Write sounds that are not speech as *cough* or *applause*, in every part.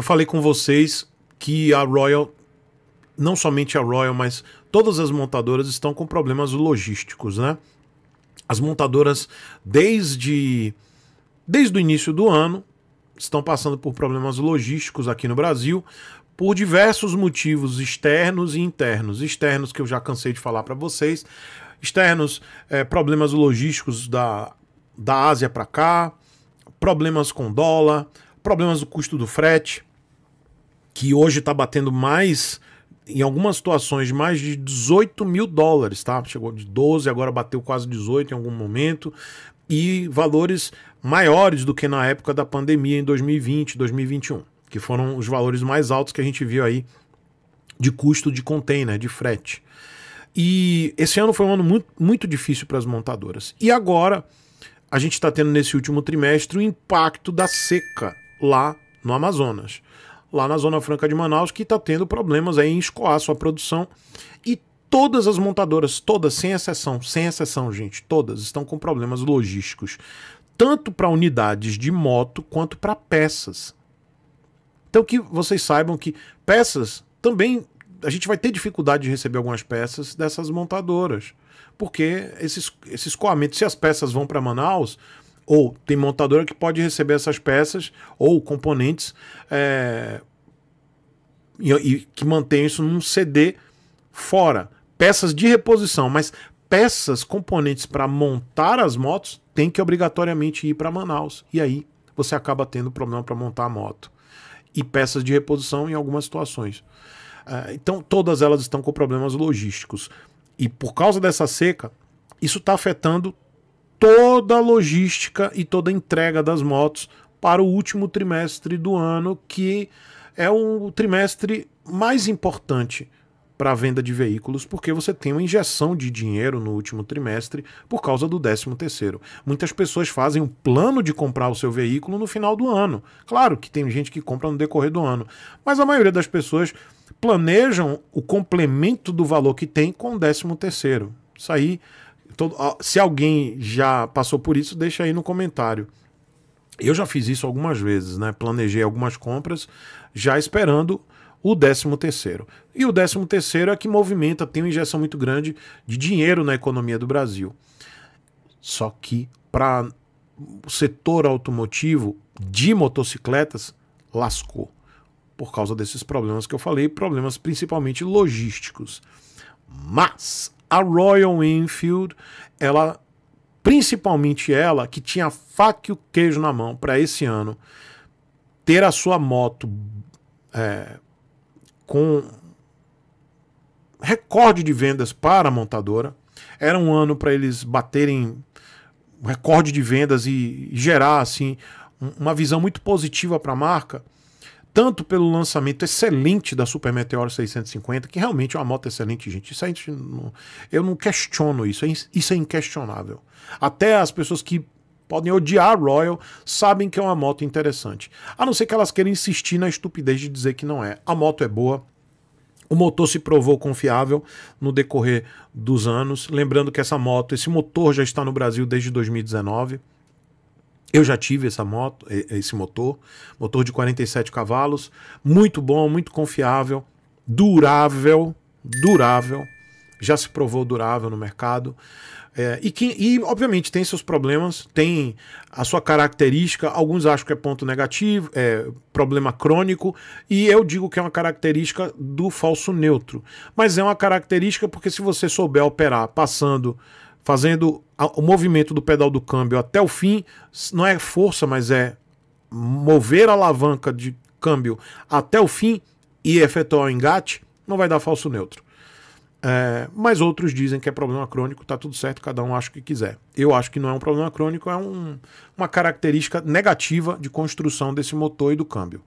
Eu falei com vocês que a Royal, não somente a Royal, mas todas as montadoras estão com problemas logísticos, né? As montadoras, desde, desde o início do ano, estão passando por problemas logísticos aqui no Brasil, por diversos motivos externos e internos. Externos que eu já cansei de falar para vocês, externos, é, problemas logísticos da, da Ásia para cá, problemas com dólar, problemas do custo do frete que hoje está batendo mais, em algumas situações, mais de 18 mil dólares, tá? Chegou de 12, agora bateu quase 18 em algum momento, e valores maiores do que na época da pandemia em 2020, 2021, que foram os valores mais altos que a gente viu aí de custo de container, de frete. E esse ano foi um ano muito, muito difícil para as montadoras. E agora a gente está tendo nesse último trimestre o impacto da seca lá no Amazonas lá na Zona Franca de Manaus, que está tendo problemas aí em escoar sua produção. E todas as montadoras, todas, sem exceção, sem exceção, gente, todas estão com problemas logísticos, tanto para unidades de moto quanto para peças. Então que vocês saibam que peças também a gente vai ter dificuldade de receber algumas peças dessas montadoras, porque esses, esse escoamento, se as peças vão para Manaus, ou tem montadora que pode receber essas peças ou componentes é, e, e que mantém isso num CD fora. Peças de reposição, mas peças, componentes para montar as motos tem que obrigatoriamente ir para Manaus. E aí você acaba tendo problema para montar a moto. E peças de reposição em algumas situações. É, então, todas elas estão com problemas logísticos. E por causa dessa seca, isso está afetando toda a logística e toda a entrega das motos para o último trimestre do ano, que é o trimestre mais importante para a venda de veículos, porque você tem uma injeção de dinheiro no último trimestre por causa do 13º. Muitas pessoas fazem um plano de comprar o seu veículo no final do ano. Claro que tem gente que compra no decorrer do ano, mas a maioria das pessoas planejam o complemento do valor que tem com o 13º. Isso aí Todo, se alguém já passou por isso, deixa aí no comentário. Eu já fiz isso algumas vezes, né? Planejei algumas compras já esperando o 13 terceiro. E o 13 terceiro é que movimenta, tem uma injeção muito grande de dinheiro na economia do Brasil. Só que para o setor automotivo de motocicletas lascou por causa desses problemas que eu falei, problemas principalmente logísticos. Mas a Royal Enfield, ela principalmente ela que tinha a faca e o queijo na mão para esse ano ter a sua moto é, com recorde de vendas para a montadora. Era um ano para eles baterem recorde de vendas e gerar assim uma visão muito positiva para a marca tanto pelo lançamento excelente da Super Meteor 650, que realmente é uma moto excelente, gente. Isso a gente não, eu não questiono isso, é isso é inquestionável. Até as pessoas que podem odiar a Royal sabem que é uma moto interessante. A não ser que elas queiram insistir na estupidez de dizer que não é. A moto é boa, o motor se provou confiável no decorrer dos anos. Lembrando que essa moto, esse motor já está no Brasil desde 2019. Eu já tive essa moto, esse motor, motor de 47 cavalos, muito bom, muito confiável, durável, durável, já se provou durável no mercado. É, e, que, e, obviamente, tem seus problemas, tem a sua característica. Alguns acham que é ponto negativo, é problema crônico, e eu digo que é uma característica do falso neutro. Mas é uma característica porque, se você souber operar passando fazendo o movimento do pedal do câmbio até o fim, não é força, mas é mover a alavanca de câmbio até o fim e efetuar o engate, não vai dar falso neutro. É, mas outros dizem que é problema crônico, tá tudo certo, cada um acha o que quiser. Eu acho que não é um problema crônico, é um, uma característica negativa de construção desse motor e do câmbio.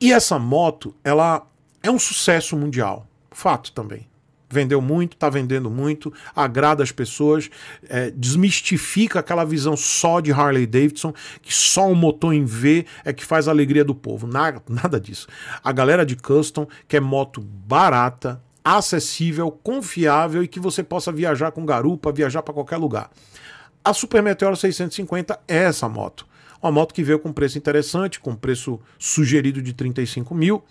E essa moto, ela é um sucesso mundial, fato também vendeu muito, está vendendo muito, agrada as pessoas, é, desmistifica aquela visão só de Harley Davidson, que só o um motor em V é que faz a alegria do povo. Nada, nada disso. A galera de custom quer moto barata, acessível, confiável e que você possa viajar com garupa, viajar para qualquer lugar. A Super Meteor 650 é essa moto. Uma moto que veio com preço interessante, com preço sugerido de 35 mil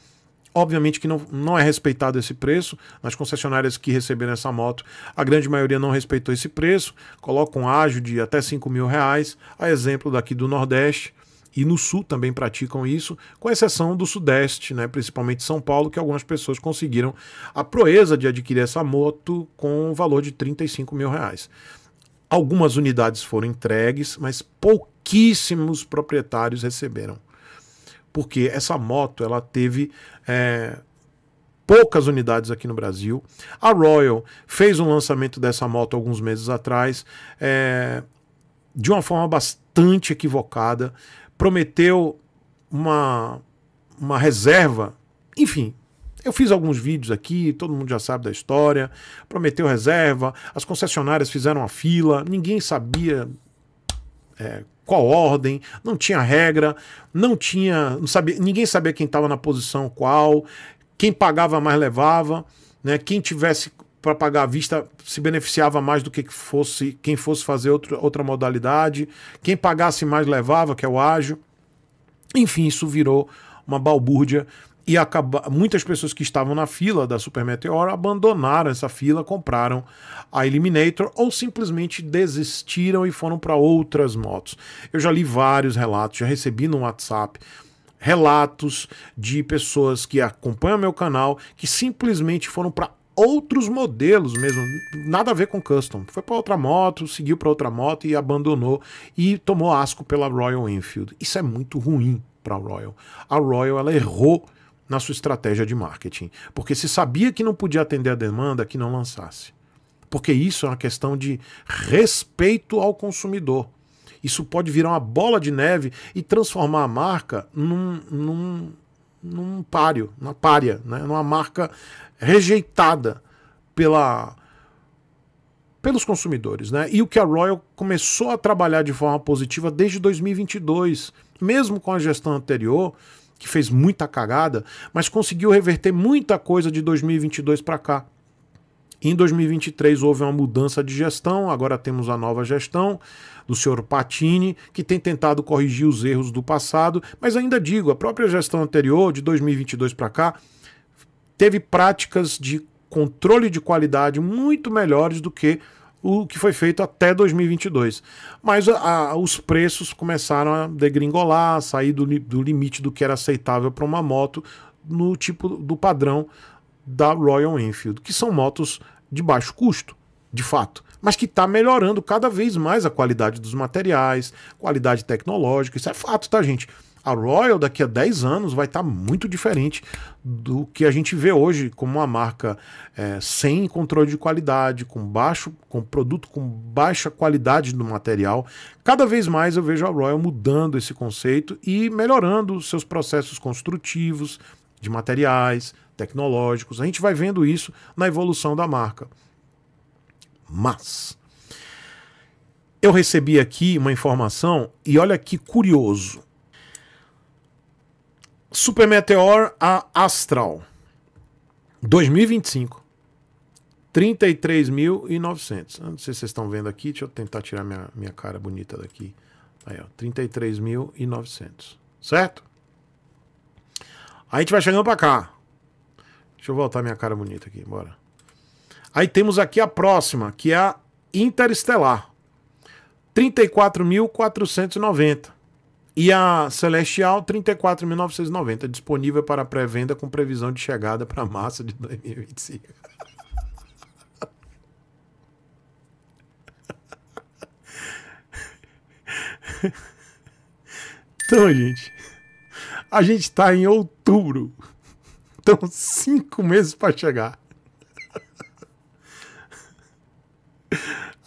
Obviamente que não, não é respeitado esse preço. Nas concessionárias que receberam essa moto, a grande maioria não respeitou esse preço, colocam um ágio de até 5 mil reais, a exemplo daqui do Nordeste, e no Sul também praticam isso, com exceção do Sudeste, né, principalmente São Paulo, que algumas pessoas conseguiram a proeza de adquirir essa moto com um valor de 35 mil reais. Algumas unidades foram entregues, mas pouquíssimos proprietários receberam. Porque essa moto ela teve é, poucas unidades aqui no Brasil. A Royal fez um lançamento dessa moto alguns meses atrás é, de uma forma bastante equivocada, prometeu uma, uma reserva, enfim. Eu fiz alguns vídeos aqui, todo mundo já sabe da história. Prometeu reserva, as concessionárias fizeram a fila, ninguém sabia é, qual ordem, não tinha regra, não tinha, não sabia, ninguém sabia quem estava na posição qual, quem pagava mais levava, né? Quem tivesse para pagar à vista se beneficiava mais do que fosse quem fosse fazer outro, outra modalidade, quem pagasse mais levava, que é o ágio. Enfim, isso virou uma balbúrdia e acaba... muitas pessoas que estavam na fila da Super Meteor abandonaram essa fila, compraram a Eliminator ou simplesmente desistiram e foram para outras motos. Eu já li vários relatos, já recebi no WhatsApp relatos de pessoas que acompanham meu canal que simplesmente foram para outros modelos mesmo, nada a ver com custom. Foi para outra moto, seguiu para outra moto e abandonou e tomou asco pela Royal Enfield. Isso é muito ruim para a Royal. A Royal ela errou na sua estratégia de marketing, porque se sabia que não podia atender a demanda, que não lançasse. Porque isso é uma questão de respeito ao consumidor. Isso pode virar uma bola de neve e transformar a marca num, num, num páreo, na párea, né? numa marca rejeitada pela, pelos consumidores, né? E o que a Royal começou a trabalhar de forma positiva desde 2022, mesmo com a gestão anterior, que fez muita cagada, mas conseguiu reverter muita coisa de 2022 para cá. Em 2023 houve uma mudança de gestão, agora temos a nova gestão do senhor Patini, que tem tentado corrigir os erros do passado, mas ainda digo, a própria gestão anterior, de 2022 para cá, teve práticas de controle de qualidade muito melhores do que o que foi feito até 2022. Mas a, os preços começaram a degringolar, a sair do, do limite do que era aceitável para uma moto no tipo do padrão da Royal Enfield, que são motos de baixo custo, de fato, mas que está melhorando cada vez mais a qualidade dos materiais, qualidade tecnológica, isso é fato, tá, gente? a Royal daqui a 10 anos vai estar tá muito diferente do que a gente vê hoje como uma marca é, sem controle de qualidade, com baixo, com produto com baixa qualidade do material. Cada vez mais eu vejo a Royal mudando esse conceito e melhorando seus processos construtivos de materiais, tecnológicos. A gente vai vendo isso na evolução da marca. Mas eu recebi aqui uma informação e olha que curioso. Super Meteor a Astral. 2025. 33.900. Não sei se vocês estão vendo aqui. Deixa eu tentar tirar minha, minha cara bonita daqui. Aí, ó. 33.900. Certo? Aí a gente vai chegando para cá. Deixa eu voltar minha cara bonita aqui. Bora. Aí temos aqui a próxima, que é a Interestelar. 34.490. E a Celestial 34.990, disponível para pré-venda com previsão de chegada para março de 2025. Então, gente, a gente está em outubro. Então, cinco meses para chegar.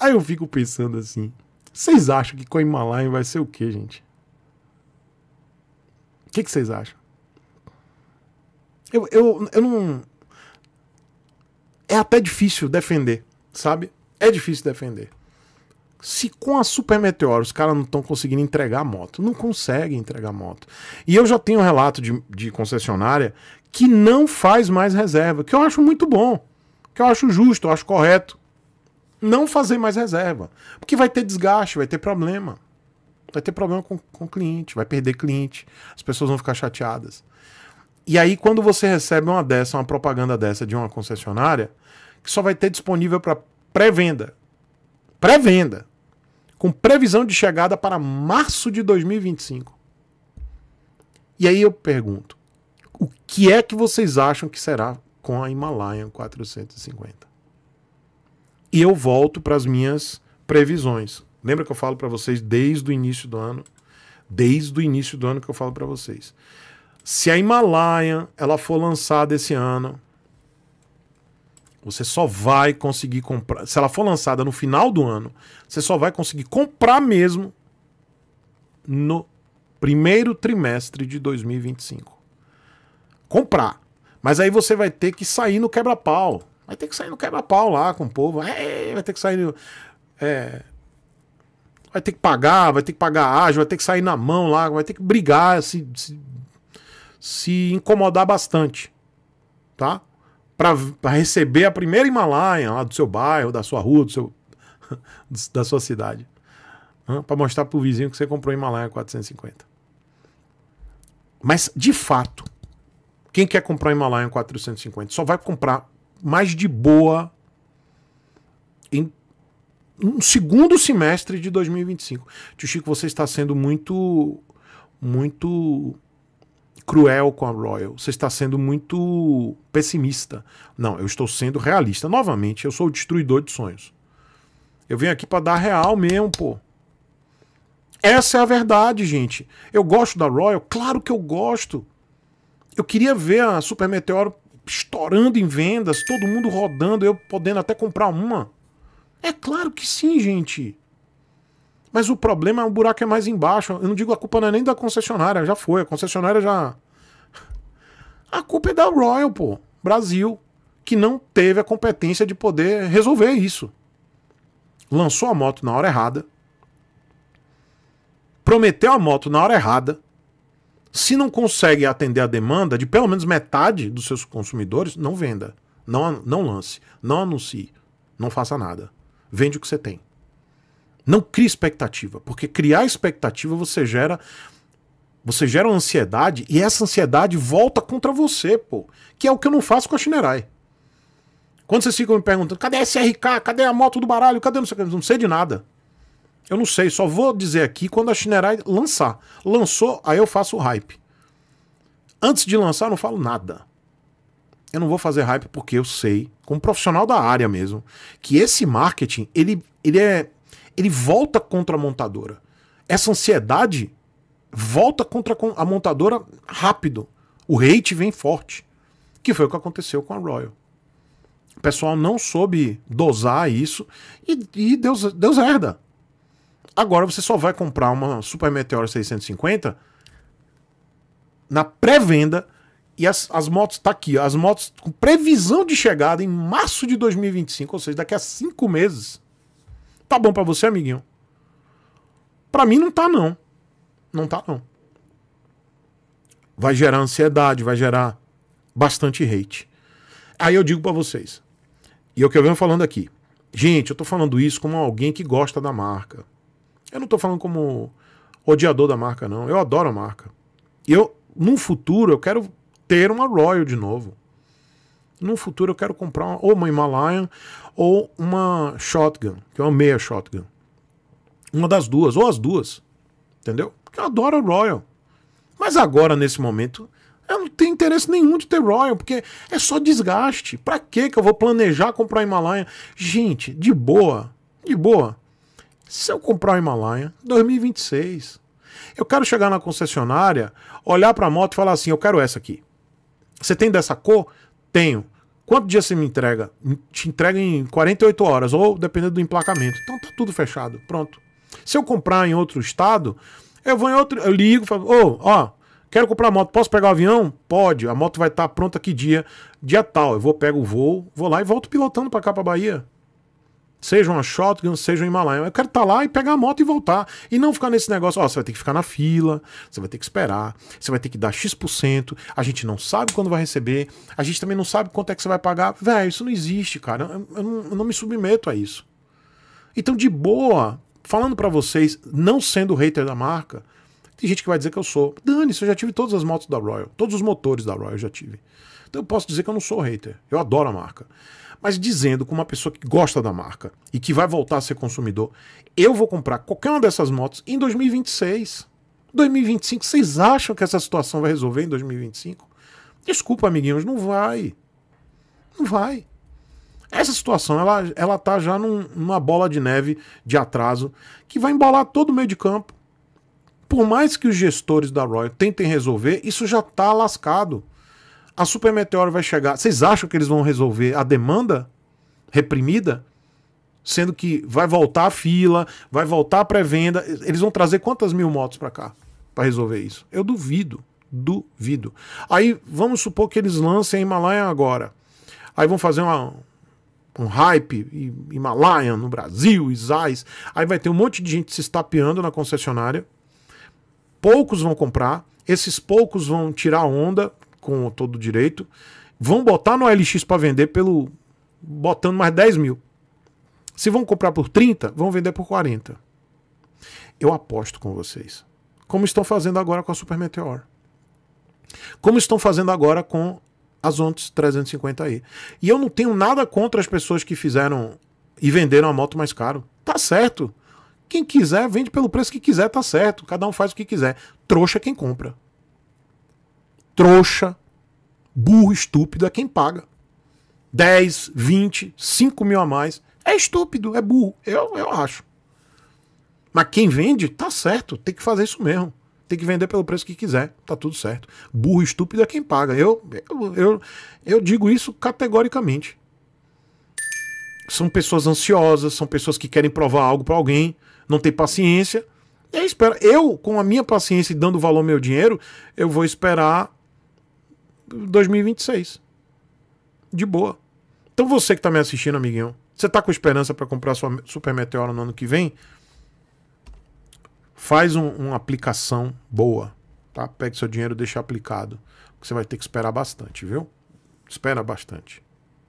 Aí eu fico pensando assim: vocês acham que Himalaia vai ser o que, gente? O que, que, vocês acham? Eu, eu, eu não. É até difícil defender, sabe? É difícil defender. Se com a Super Meteoro os caras não estão conseguindo entregar a moto, não conseguem entregar a moto. E eu já tenho um relato de, de concessionária que não faz mais reserva, que eu acho muito bom, que eu acho justo, eu acho correto. Não fazer mais reserva, porque vai ter desgaste, vai ter problema vai ter problema com, com o cliente, vai perder cliente, as pessoas vão ficar chateadas. E aí, quando você recebe uma dessa, uma propaganda dessa de uma concessionária, que só vai ter disponível para pré-venda. Pré-venda. Com previsão de chegada para março de 2025. E aí eu pergunto: o que é que vocês acham que será com a Himalayan 450? E eu volto para as minhas previsões. Lembra que eu falo para vocês desde o início do ano? Desde o início do ano que eu falo para vocês. Se a Himalaia ela for lançada esse ano, você só vai conseguir comprar. Se ela for lançada no final do ano, você só vai conseguir comprar mesmo no primeiro trimestre de 2025. Comprar. Mas aí você vai ter que sair no quebra-pau. Vai ter que sair no quebra-pau lá com o povo. É, vai ter que sair no. É, vai ter que pagar, vai ter que pagar ágil, vai ter que sair na mão lá, vai ter que brigar, se, se, se incomodar bastante, tá? Para receber a primeira Himalaia lá do seu bairro, da sua rua, do seu, *laughs* da sua cidade. Para mostrar pro vizinho que você comprou Himalaia 450. Mas, de fato, quem quer comprar Himalaia 450 só vai comprar mais de boa em no segundo semestre de 2025. Tio Chico, você está sendo muito muito cruel com a Royal. Você está sendo muito pessimista. Não, eu estou sendo realista. Novamente, eu sou o destruidor de sonhos. Eu venho aqui para dar real mesmo, pô. Essa é a verdade, gente. Eu gosto da Royal, claro que eu gosto. Eu queria ver a Super Meteoro estourando em vendas, todo mundo rodando, eu podendo até comprar uma. É claro que sim, gente. Mas o problema é o buraco é mais embaixo. Eu não digo a culpa não é nem da concessionária, já foi. A concessionária já. A culpa é da Royal, pô. Brasil, que não teve a competência de poder resolver isso. Lançou a moto na hora errada. Prometeu a moto na hora errada. Se não consegue atender a demanda de pelo menos metade dos seus consumidores, não venda. Não, não lance. Não anuncie. Não faça nada. Vende o que você tem. Não crie expectativa, porque criar expectativa você gera você gera uma ansiedade e essa ansiedade volta contra você, pô. Que é o que eu não faço com a Shinerai. Quando vocês ficam me perguntando, cadê a SRK? Cadê a moto do baralho? Cadê não sei Não sei de nada. Eu não sei, só vou dizer aqui quando a Shinerai lançar. Lançou, aí eu faço o hype. Antes de lançar, eu não falo nada eu não vou fazer hype porque eu sei, como profissional da área mesmo, que esse marketing, ele, ele é ele volta contra a montadora. Essa ansiedade volta contra a montadora rápido. O hate vem forte, que foi o que aconteceu com a Royal. O pessoal não soube dosar isso e, e Deus, Deus herda. Agora você só vai comprar uma Super Meteor 650 na pré-venda e as, as motos, tá aqui, as motos com previsão de chegada em março de 2025, ou seja, daqui a cinco meses. Tá bom para você, amiguinho? Para mim não tá não. Não tá não. Vai gerar ansiedade, vai gerar bastante hate. Aí eu digo para vocês, e é o que eu venho falando aqui. Gente, eu tô falando isso como alguém que gosta da marca. Eu não tô falando como odiador da marca, não. Eu adoro a marca. Eu, num futuro, eu quero ter uma Royal de novo. No futuro eu quero comprar uma, ou uma Himalayan ou uma Shotgun, que é uma meia Shotgun. Uma das duas, ou as duas. Entendeu? Porque eu adoro Royal. Mas agora, nesse momento, eu não tenho interesse nenhum de ter Royal, porque é só desgaste. Pra que que eu vou planejar comprar Himalaia? Gente, de boa, de boa. Se eu comprar o Himalaia, 2026, eu quero chegar na concessionária, olhar pra moto e falar assim: eu quero essa aqui. Você tem dessa cor? Tenho. Quanto dia você me entrega? Te entrega em 48 horas, ou dependendo do emplacamento. Então tá tudo fechado, pronto. Se eu comprar em outro estado, eu vou em outro. Eu ligo, falo, ô, oh, ó, quero comprar moto, posso pegar o avião? Pode, a moto vai estar tá pronta que dia? Dia tal. Eu vou, pego o voo, vou lá e volto pilotando para cá, para Bahia. Seja uma shotgun, seja um Himalaia. Eu quero estar tá lá e pegar a moto e voltar. E não ficar nesse negócio, ó, oh, você vai ter que ficar na fila, você vai ter que esperar, você vai ter que dar X%, a gente não sabe quando vai receber, a gente também não sabe quanto é que você vai pagar. Velho, isso não existe, cara. Eu, eu, não, eu não me submeto a isso. Então, de boa, falando para vocês, não sendo hater da marca, tem gente que vai dizer que eu sou. Dane-se, eu já tive todas as motos da Royal, todos os motores da Royal eu já tive. Então eu posso dizer que eu não sou hater. Eu adoro a marca mas dizendo com uma pessoa que gosta da marca e que vai voltar a ser consumidor, eu vou comprar qualquer uma dessas motos em 2026. 2025, vocês acham que essa situação vai resolver em 2025? Desculpa, amiguinhos, não vai. Não vai. Essa situação, ela, ela tá já num, numa bola de neve de atraso que vai embolar todo o meio de campo. Por mais que os gestores da Royal tentem resolver, isso já tá lascado. A Super Meteor vai chegar. Vocês acham que eles vão resolver a demanda reprimida? Sendo que vai voltar a fila, vai voltar a pré-venda. Eles vão trazer quantas mil motos para cá para resolver isso? Eu duvido. Duvido. Aí vamos supor que eles lancem a Himalaia agora. Aí vão fazer uma, um hype, Himalaia no Brasil, Isais. Aí vai ter um monte de gente se estapeando na concessionária. Poucos vão comprar. Esses poucos vão tirar onda, com todo direito, vão botar no LX para vender pelo. botando mais 10 mil. Se vão comprar por 30, vão vender por 40. Eu aposto com vocês. Como estão fazendo agora com a Super Meteor. Como estão fazendo agora com as Ontes 350i. E eu não tenho nada contra as pessoas que fizeram e venderam a moto mais caro. Tá certo. Quem quiser, vende pelo preço que quiser, tá certo. Cada um faz o que quiser. Trouxa quem compra trouxa, burro, estúpido é quem paga. 10, 20, 5 mil a mais. É estúpido, é burro. Eu, eu acho. Mas quem vende, tá certo. Tem que fazer isso mesmo. Tem que vender pelo preço que quiser. Tá tudo certo. Burro, estúpido é quem paga. Eu, eu, eu, eu digo isso categoricamente. São pessoas ansiosas, são pessoas que querem provar algo para alguém, não tem paciência. E aí espera. Eu, com a minha paciência e dando valor ao meu dinheiro, eu vou esperar 2026. De boa. Então você que está me assistindo, amiguinho, você está com esperança para comprar sua Super Meteoro no ano que vem? Faz um, uma aplicação boa, tá? Pega seu dinheiro e deixa aplicado. Porque você vai ter que esperar bastante, viu? Espera bastante.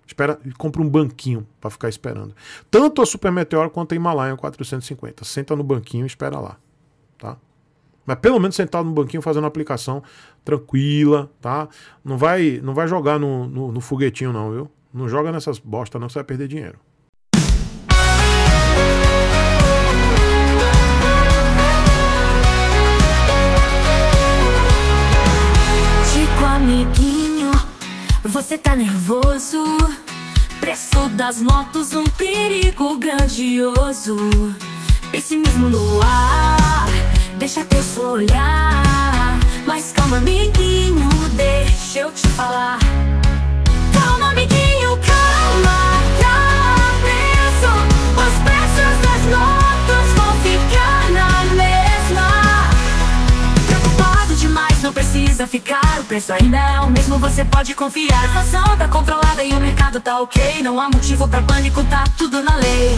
Espera e compra um banquinho para ficar esperando. Tanto a Super Meteoro quanto a Himalaia 450. Senta no banquinho e espera lá, tá? Mas pelo menos sentado no banquinho fazendo uma aplicação tranquila, tá? Não vai, não vai jogar no, no, no foguetinho, não, viu? Não joga nessas bosta, não, você vai perder dinheiro. Chico, amiguinho, você tá nervoso. Preço das motos, um perigo grandioso. Pessimismo no ar. Deixa teu olhar Mas calma, amiguinho, deixa eu te falar Calma, amiguinho, calma Tá preso Os preços das notas vão ficar na mesma Preocupado demais, não precisa ficar O preço ainda é o mesmo, você pode confiar A inflação tá controlada e o mercado tá ok Não há motivo pra pânico, tá tudo na lei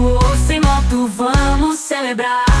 ou sem moto, vamos celebrar.